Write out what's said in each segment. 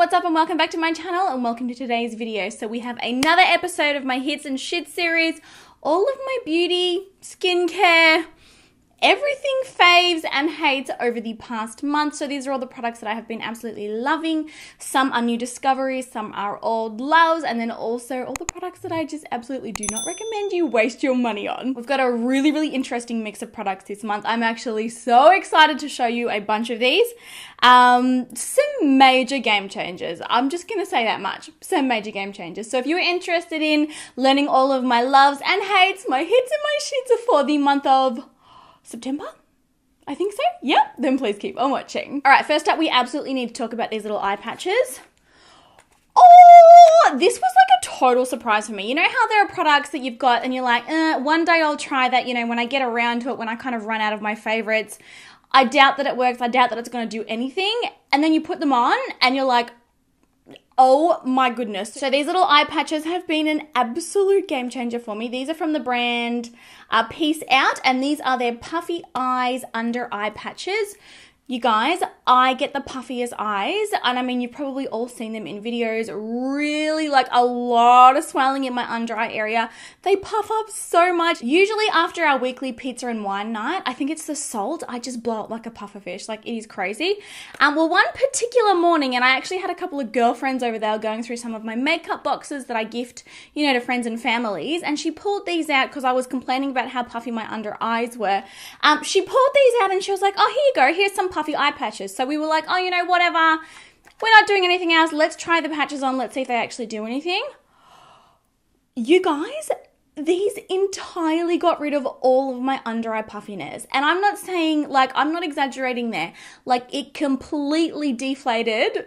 what's up and welcome back to my channel and welcome to today's video. So we have another episode of my hits and shit series, all of my beauty, skincare, everything faves and hates over the past month. So these are all the products that I have been absolutely loving. Some are new discoveries, some are old loves, and then also all the products that I just absolutely do not recommend you waste your money on. We've got a really, really interesting mix of products this month. I'm actually so excited to show you a bunch of these. Um, some major game changers. I'm just gonna say that much. Some major game changers. So if you're interested in learning all of my loves and hates, my hits and my shits for the month of September? I think so. Yep, then please keep on watching. All right, first up, we absolutely need to talk about these little eye patches. Oh, this was like a total surprise for me. You know how there are products that you've got and you're like, eh, one day I'll try that, you know, when I get around to it, when I kind of run out of my favorites. I doubt that it works. I doubt that it's going to do anything. And then you put them on and you're like, Oh my goodness. So these little eye patches have been an absolute game changer for me. These are from the brand uh, Peace Out, and these are their puffy eyes under eye patches. You guys, I get the puffiest eyes, and I mean, you've probably all seen them in videos. Really, like a lot of swelling in my under eye area. They puff up so much. Usually, after our weekly pizza and wine night, I think it's the salt, I just blow up like a pufferfish. Like, it is crazy. And well, one particular morning, and I actually had a couple of girlfriends over there going through some of my makeup boxes that I gift, you know, to friends and families, and she pulled these out because I was complaining about how puffy my under eyes were. Um, she pulled these out and she was like, Oh, here you go, here's some puff puffy eye patches. So we were like, oh, you know, whatever. We're not doing anything else. Let's try the patches on. Let's see if they actually do anything. You guys, these entirely got rid of all of my under eye puffiness. And I'm not saying, like, I'm not exaggerating there. Like, it completely deflated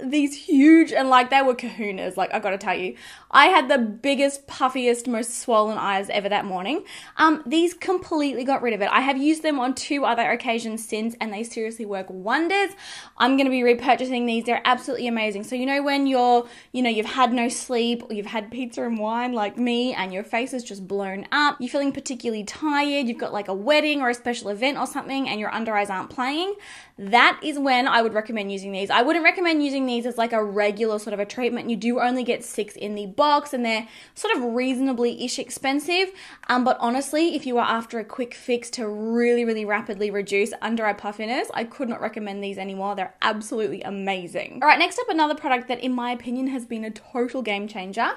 these huge and like they were kahunas like i gotta tell you i had the biggest puffiest most swollen eyes ever that morning um these completely got rid of it i have used them on two other occasions since and they seriously work wonders i'm gonna be repurchasing these they're absolutely amazing so you know when you're you know you've had no sleep or you've had pizza and wine like me and your face is just blown up you're feeling particularly tired you've got like a wedding or a special event or something and your under eyes aren't playing that is when i would recommend using these i wouldn't recommend using these as like a regular sort of a treatment. You do only get six in the box and they're sort of reasonably ish expensive. Um, but honestly, if you are after a quick fix to really, really rapidly reduce under eye puffiness, I could not recommend these anymore. They're absolutely amazing. All right, next up, another product that, in my opinion, has been a total game changer,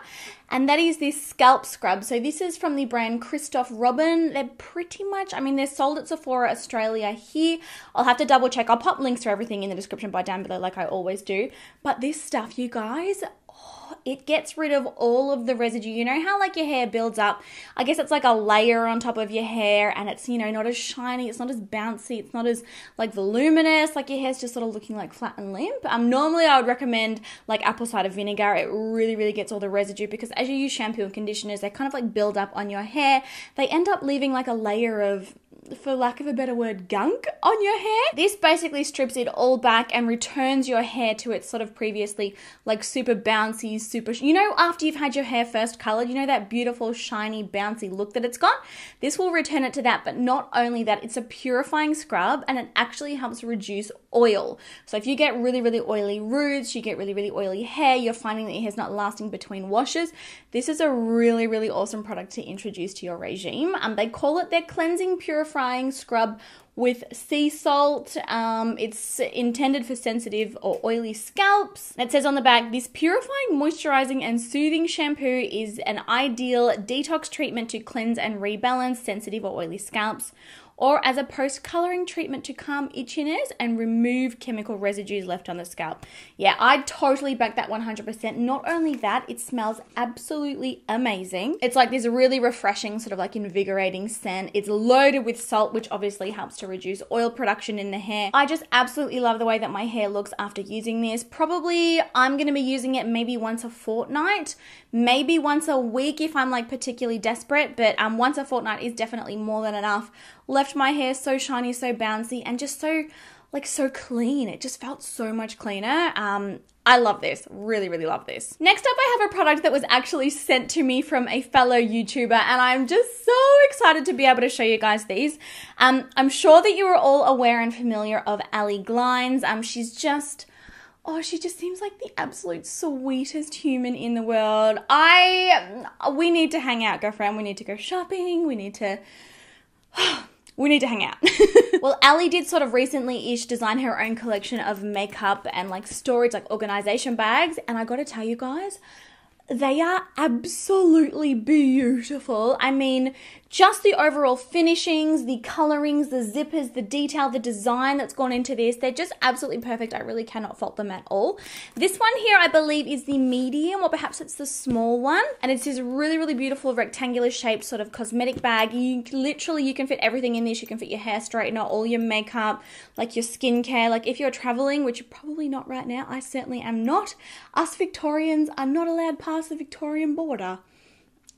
and that is this scalp scrub. So, this is from the brand Christoph Robin. They're pretty much, I mean, they're sold at Sephora Australia here. I'll have to double check. I'll pop links for everything in the description bar down below, like I always do. But this stuff, you guys, oh, it gets rid of all of the residue. You know how like your hair builds up? I guess it's like a layer on top of your hair and it's, you know, not as shiny, it's not as bouncy, it's not as like voluminous, like your hair's just sort of looking like flat and limp. Um normally I would recommend like apple cider vinegar. It really really gets all the residue because as you use shampoo and conditioners, they kind of like build up on your hair. They end up leaving like a layer of for lack of a better word, gunk on your hair. This basically strips it all back and returns your hair to its sort of previously like super bouncy, super, you know, after you've had your hair first colored, you know, that beautiful, shiny, bouncy look that it's got. This will return it to that, but not only that, it's a purifying scrub and it actually helps reduce oil. So if you get really, really oily roots, you get really, really oily hair, you're finding that your hair's not lasting between washes, this is a really, really awesome product to introduce to your regime. Um, they call it their cleansing purifying frying scrub with sea salt. Um, it's intended for sensitive or oily scalps. It says on the back, this purifying, moisturizing, and soothing shampoo is an ideal detox treatment to cleanse and rebalance sensitive or oily scalps or as a post coloring treatment to calm itchiness and remove chemical residues left on the scalp. Yeah, I totally back that 100%. Not only that, it smells absolutely amazing. It's like this really refreshing, sort of like invigorating scent. It's loaded with salt, which obviously helps to reduce oil production in the hair. I just absolutely love the way that my hair looks after using this. Probably I'm going to be using it maybe once a fortnight, maybe once a week if I'm like particularly desperate, but um, once a fortnight is definitely more than enough left my hair so shiny, so bouncy, and just so like so clean. It just felt so much cleaner. Um, I love this. Really, really love this. Next up, I have a product that was actually sent to me from a fellow YouTuber, and I'm just so excited to be able to show you guys these. Um, I'm sure that you are all aware and familiar of Ali Glines. Um, she's just oh she just seems like the absolute sweetest human in the world i we need to hang out girlfriend we need to go shopping we need to we need to hang out. well, Ali did sort of recently ish design her own collection of makeup and like storage, like organization bags. And I gotta tell you guys, they are absolutely beautiful. I mean, just the overall finishings, the colorings, the zippers, the detail, the design that's gone into this, they're just absolutely perfect. I really cannot fault them at all. This one here, I believe, is the medium, or perhaps it's the small one. And it's this really, really beautiful rectangular shaped sort of cosmetic bag. You literally, you can fit everything in this. You can fit your hair straightener, all your makeup, like your skincare. Like if you're traveling, which you're probably not right now, I certainly am not. Us Victorians are not allowed past past the Victorian border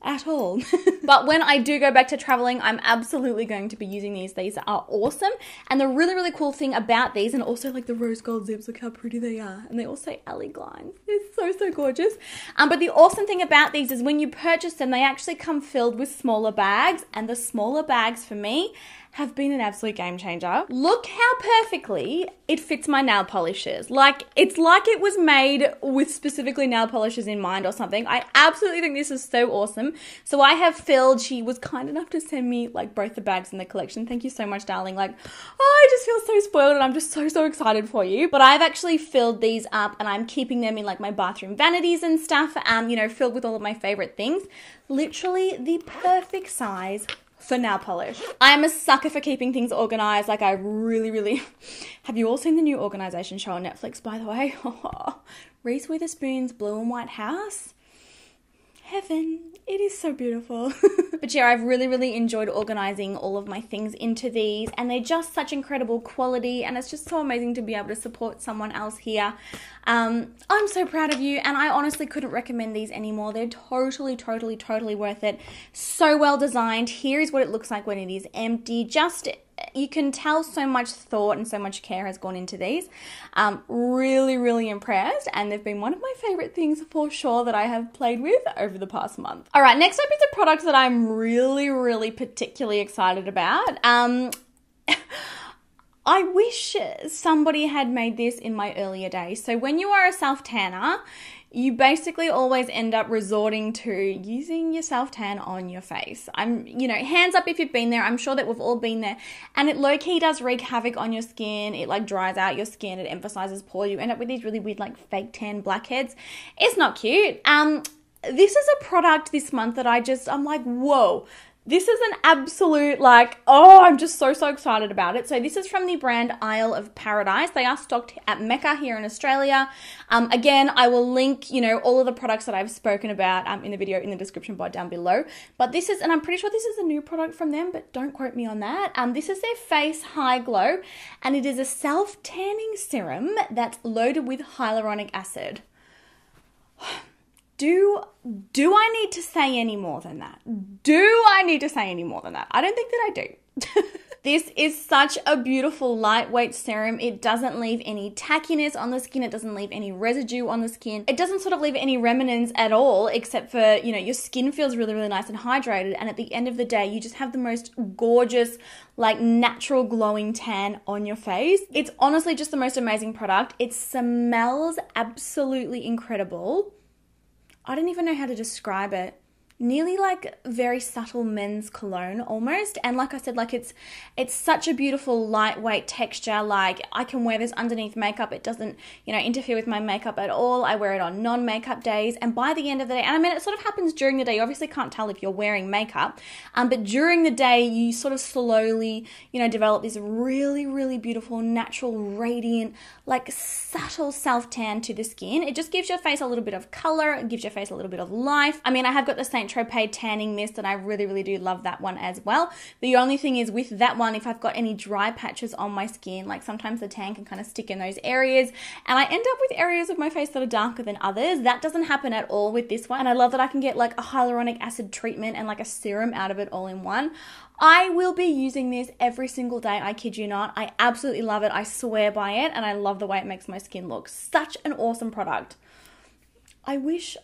at all. but when I do go back to traveling, I'm absolutely going to be using these. These are awesome. And the really, really cool thing about these, and also like the rose gold zips, look how pretty they are. And they all say Ellie Glines. They're so, so gorgeous. Um, but the awesome thing about these is when you purchase them, they actually come filled with smaller bags. And the smaller bags for me have been an absolute game changer. Look how perfectly it fits my nail polishes. Like, it's like it was made with specifically nail polishes in mind or something. I absolutely think this is so awesome. So I have filled, she was kind enough to send me like both the bags in the collection. Thank you so much, darling. Like, oh, I just feel so spoiled and I'm just so, so excited for you. But I've actually filled these up and I'm keeping them in like my bathroom vanities and stuff, um, you know, filled with all of my favorite things. Literally the perfect size for nail polish. I'm a sucker for keeping things organized. Like, I really, really. Have you all seen the new organization show on Netflix, by the way? Reese Witherspoon's Blue and White House? heaven. It is so beautiful. but yeah, I've really, really enjoyed organizing all of my things into these, and they're just such incredible quality, and it's just so amazing to be able to support someone else here. Um, I'm so proud of you, and I honestly couldn't recommend these anymore. They're totally, totally, totally worth it. So well designed. Here is what it looks like when it is empty. Just you can tell so much thought and so much care has gone into these. Um, really, really impressed, and they've been one of my favorite things for sure that I have played with over the past month. All right, next up is a product that I'm really, really particularly excited about. Um, I wish somebody had made this in my earlier days. So when you are a self tanner, you basically always end up resorting to using your self tan on your face. I'm, you know, hands up if you've been there. I'm sure that we've all been there. And it low key does wreak havoc on your skin. It like dries out your skin, it emphasizes pores. You end up with these really weird, like fake tan blackheads. It's not cute. Um, this is a product this month that I just, I'm like, whoa, this is an absolute, like, oh, I'm just so, so excited about it. So, this is from the brand Isle of Paradise. They are stocked at Mecca here in Australia. Um, again, I will link, you know, all of the products that I've spoken about um, in the video in the description bar down below. But this is, and I'm pretty sure this is a new product from them, but don't quote me on that. Um, this is their Face High Glow, and it is a self tanning serum that's loaded with hyaluronic acid do do I need to say any more than that? Do I need to say any more than that? I don't think that I do. this is such a beautiful lightweight serum. It doesn't leave any tackiness on the skin. It doesn't leave any residue on the skin. It doesn't sort of leave any remnants at all except for, you know, your skin feels really really nice and hydrated and at the end of the day you just have the most gorgeous like natural glowing tan on your face. It's honestly just the most amazing product. It smells absolutely incredible. I don't even know how to describe it nearly like very subtle men's cologne almost and like i said like it's it's such a beautiful lightweight texture like i can wear this underneath makeup it doesn't you know interfere with my makeup at all i wear it on non makeup days and by the end of the day and i mean it sort of happens during the day you obviously can't tell if you're wearing makeup um, but during the day you sort of slowly you know develop this really really beautiful natural radiant like subtle self tan to the skin it just gives your face a little bit of color it gives your face a little bit of life i mean i have got the same Saint Tropez tanning mist, and I really, really do love that one as well. The only thing is with that one, if I've got any dry patches on my skin, like sometimes the tan can kind of stick in those areas, and I end up with areas of my face that are darker than others. That doesn't happen at all with this one, and I love that I can get like a hyaluronic acid treatment and like a serum out of it all in one. I will be using this every single day, I kid you not. I absolutely love it. I swear by it, and I love the way it makes my skin look. Such an awesome product. I wish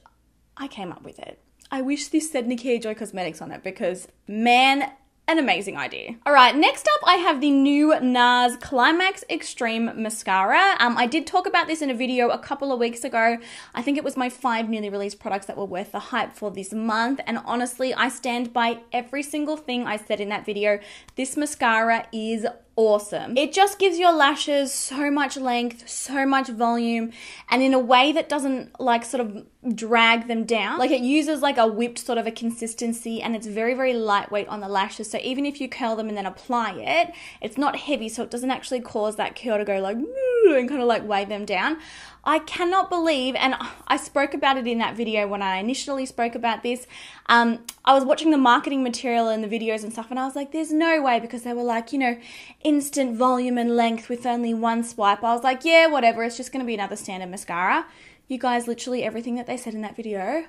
I came up with it. I wish this said Nikia Joy Cosmetics on it because, man, an amazing idea. All right, next up I have the new NARS Climax Extreme Mascara. Um, I did talk about this in a video a couple of weeks ago. I think it was my five newly released products that were worth the hype for this month. And honestly, I stand by every single thing I said in that video. This mascara is awesome. It just gives your lashes so much length, so much volume, and in a way that doesn't like sort of drag them down. Like it uses like a whipped sort of a consistency and it's very, very lightweight on the lashes. So even if you curl them and then apply it, it's not heavy, so it doesn't actually cause that curl to go like and kind of like weigh them down. I cannot believe, and I spoke about it in that video when I initially spoke about this. Um, I was watching the marketing material and the videos and stuff, and I was like, there's no way because they were like, you know, instant volume and length with only one swipe. I was like, yeah, whatever, it's just going to be another standard mascara. You guys, literally everything that they said in that video,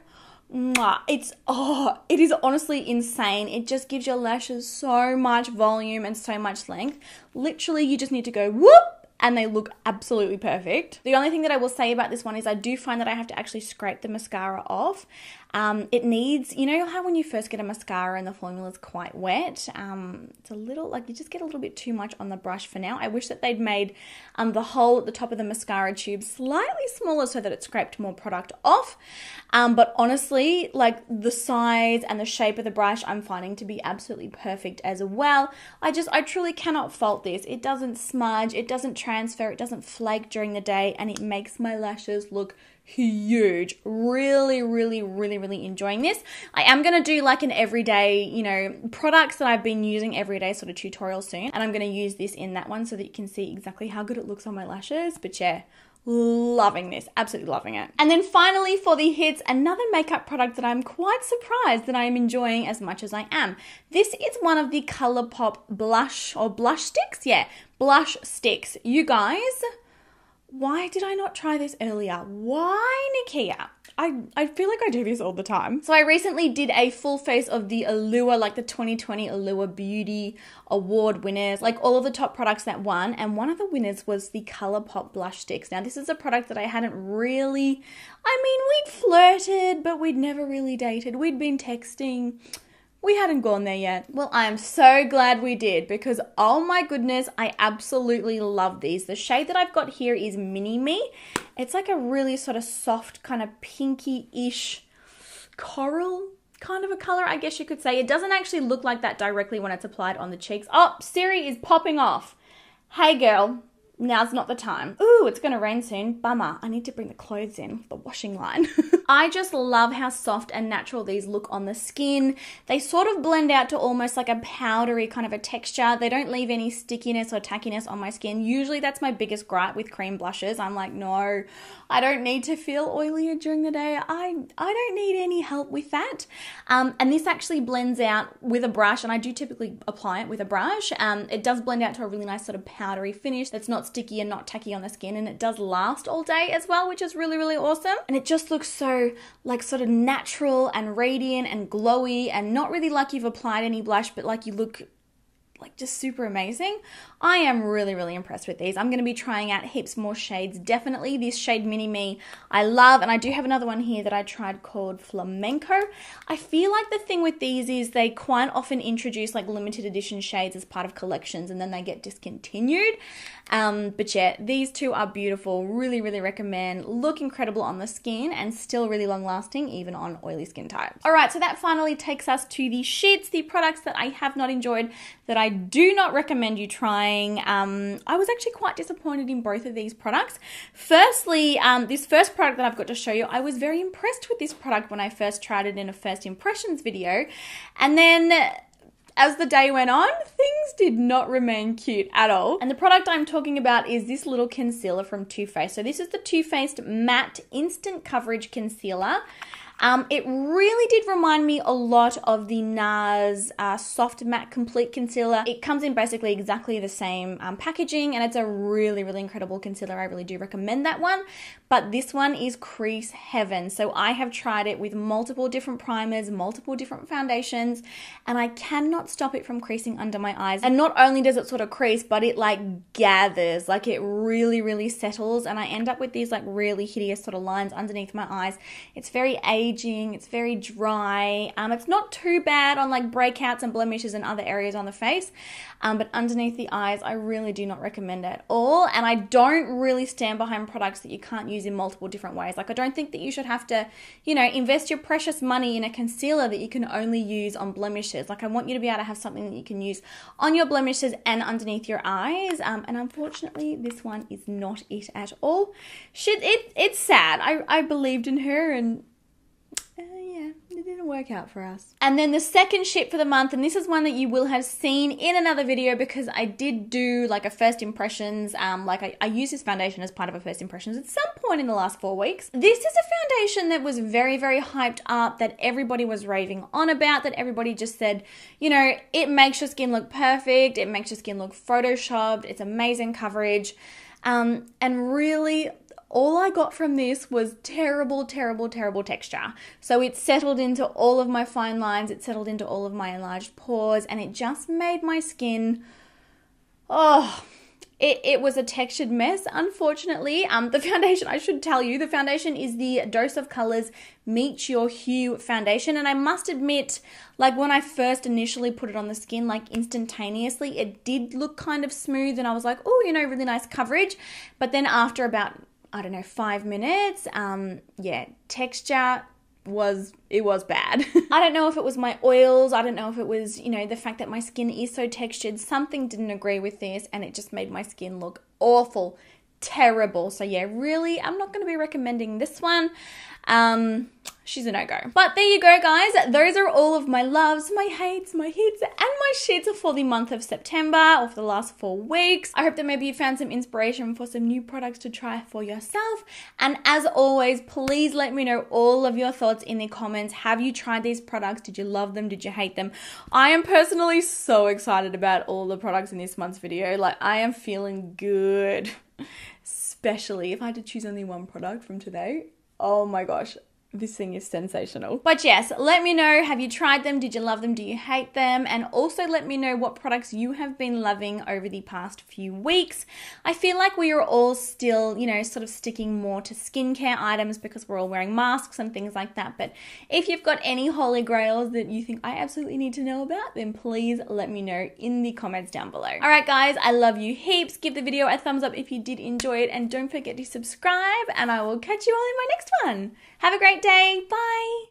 it's oh, it is honestly insane. It just gives your lashes so much volume and so much length. Literally, you just need to go whoop and they look absolutely perfect. The only thing that I will say about this one is I do find that I have to actually scrape the mascara off um, it needs, you know, how when you first get a mascara and the formula is quite wet, um, it's a little like you just get a little bit too much on the brush for now. I wish that they'd made um, the hole at the top of the mascara tube slightly smaller so that it scraped more product off. Um, but honestly, like the size and the shape of the brush, I'm finding to be absolutely perfect as well. I just, I truly cannot fault this. It doesn't smudge, it doesn't transfer, it doesn't flake during the day, and it makes my lashes look huge. Really, really, really, really enjoying this. I am going to do like an everyday, you know, products that I've been using every day sort of tutorial soon. And I'm going to use this in that one so that you can see exactly how good it looks on my lashes. But yeah, loving this, absolutely loving it. And then finally, for the hits, another makeup product that I'm quite surprised that I am enjoying as much as I am. This is one of the ColourPop blush or blush sticks. Yeah, blush sticks. You guys, why did I not try this earlier? Why, Nikia? I, I feel like I do this all the time. So I recently did a full face of the Allure, like the 2020 Allure Beauty Award winners, like all of the top products that won. And one of the winners was the ColourPop blush sticks. Now this is a product that I hadn't really, I mean, we'd flirted, but we'd never really dated. We'd been texting we hadn't gone there yet. Well, I am so glad we did because oh my goodness, I absolutely love these. The shade that I've got here is Mini Me. It's like a really sort of soft, kind of pinky ish coral kind of a color, I guess you could say. It doesn't actually look like that directly when it's applied on the cheeks. Oh, Siri is popping off. Hey, girl, now's not the time. Ooh, ooh, it's going to rain soon. Bummer. I need to bring the clothes in, the washing line. I just love how soft and natural these look on the skin. They sort of blend out to almost like a powdery kind of a texture. They don't leave any stickiness or tackiness on my skin. Usually that's my biggest gripe with cream blushes. I'm like, no, I don't need to feel oilier during the day. I, I don't need any help with that. Um, and this actually blends out with a brush and I do typically apply it with a brush. Um, it does blend out to a really nice sort of powdery finish that's not sticky and not tacky on the skin and it does last all day as well, which is really, really awesome. And it just looks so like sort of natural and radiant and glowy and not really like you've applied any blush, but like you look like just super amazing. I am really, really impressed with these. I'm going to be trying out heaps more shades. Definitely this shade Mini Me I love, and I do have another one here that I tried called Flamenco. I feel like the thing with these is they quite often introduce like limited edition shades as part of collections and then they get discontinued. Um, but yeah, these two are beautiful. Really, really recommend. Look incredible on the skin and still really long lasting even on oily skin types. All right, so that finally takes us to the sheets, the products that I have not enjoyed that I do not recommend you trying. Um, I was actually quite disappointed in both of these products. Firstly, um, this first product that I've got to show you, I was very impressed with this product when I first tried it in a first impressions video. And then as the day went on, things did not remain cute at all. And the product I'm talking about is this little concealer from Too Faced. So this is the Too Faced Matte Instant Coverage Concealer. Um, it really did remind me a lot of the NARS uh, Soft Matte Complete Concealer. It comes in basically exactly the same um, packaging and it's a really, really incredible concealer. I really do recommend that one. But this one is Crease Heaven. So I have tried it with multiple different primers, multiple different foundations, and I cannot stop it from creasing under my eyes. And not only does it sort of crease, but it like gathers, like it really, really settles. And I end up with these like really hideous sort of lines underneath my eyes. It's very aged aging. It's very dry. Um, it's not too bad on like breakouts and blemishes and other areas on the face, um, but underneath the eyes, I really do not recommend it at all. And I don't really stand behind products that you can't use in multiple different ways. Like I don't think that you should have to, you know, invest your precious money in a concealer that you can only use on blemishes. Like I want you to be able to have something that you can use on your blemishes and underneath your eyes. Um, and unfortunately, this one is not it at all. it, it's sad. I, I believed in her and uh, yeah, it didn't work out for us. And then the second ship for the month, and this is one that you will have seen in another video because I did do like a first impressions, um, like I, I used this foundation as part of a first impressions at some point in the last four weeks. This is a foundation that was very, very hyped up, that everybody was raving on about, that everybody just said, you know, it makes your skin look perfect, it makes your skin look photoshopped, it's amazing coverage. Um, and really all I got from this was terrible, terrible, terrible texture. So it settled into all of my fine lines, it settled into all of my enlarged pores, and it just made my skin, oh, it, it, was a textured mess, unfortunately. Um, the foundation, I should tell you, the foundation is the Dose of Colors Meet Your Hue foundation. And I must admit, like when I first initially put it on the skin, like instantaneously, it did look kind of smooth. And I was like, oh, you know, really nice coverage. But then after about I don't know, five minutes. Um, yeah, texture was it was bad. I don't know if it was my oils, I don't know if it was, you know, the fact that my skin is so textured. Something didn't agree with this and it just made my skin look awful, terrible. So yeah, really I'm not going to be recommending this one. Um, she's a no go. But there you go, guys. Those are all of my loves, my hates, my hits, and my shits for the month of September or for the last four weeks. I hope that maybe you found some inspiration for some new products to try for yourself. And as always, please let me know all of your thoughts in the comments. Have you tried these products? Did you love them? Did you hate them? I am personally so excited about all the products in this month's video. Like, I am feeling good. Especially if I had to choose only one product from today, Oh my gosh. This thing is sensational. But yes, let me know have you tried them? Did you love them? Do you hate them? And also let me know what products you have been loving over the past few weeks. I feel like we are all still, you know, sort of sticking more to skincare items because we're all wearing masks and things like that. But if you've got any holy grails that you think I absolutely need to know about, then please let me know in the comments down below. All right, guys, I love you heaps. Give the video a thumbs up if you did enjoy it and don't forget to subscribe. And I will catch you all in my next one. Have a great day. Bye.